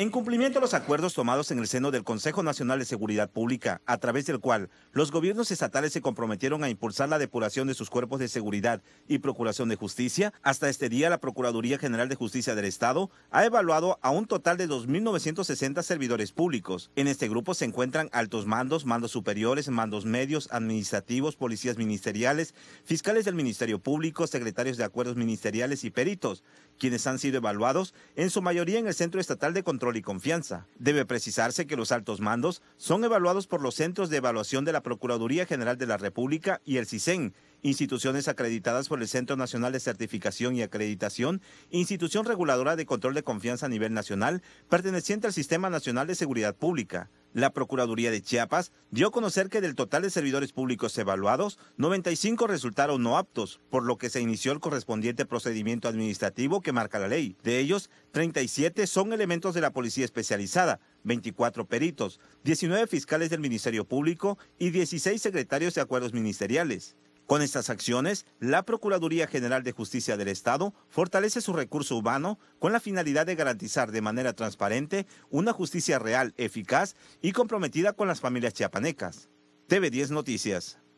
En cumplimiento a los acuerdos tomados en el seno del Consejo Nacional de Seguridad Pública, a través del cual los gobiernos estatales se comprometieron a impulsar la depuración de sus cuerpos de seguridad y procuración de justicia, hasta este día la Procuraduría General de Justicia del Estado ha evaluado a un total de 2.960 servidores públicos. En este grupo se encuentran altos mandos, mandos superiores, mandos medios, administrativos, policías ministeriales, fiscales del Ministerio Público, secretarios de acuerdos ministeriales y peritos, quienes han sido evaluados en su mayoría en el Centro Estatal de Control y confianza. Debe precisarse que los altos mandos son evaluados por los Centros de Evaluación de la Procuraduría General de la República y el CISEN, instituciones acreditadas por el Centro Nacional de Certificación y Acreditación, institución reguladora de control de confianza a nivel nacional, perteneciente al Sistema Nacional de Seguridad Pública. La Procuraduría de Chiapas dio a conocer que del total de servidores públicos evaluados, 95 resultaron no aptos, por lo que se inició el correspondiente procedimiento administrativo que marca la ley. De ellos, 37 son elementos de la Policía Especializada, 24 peritos, 19 fiscales del Ministerio Público y 16 secretarios de acuerdos ministeriales. Con estas acciones, la Procuraduría General de Justicia del Estado fortalece su recurso humano con la finalidad de garantizar de manera transparente una justicia real, eficaz y comprometida con las familias chiapanecas. TV10 Noticias.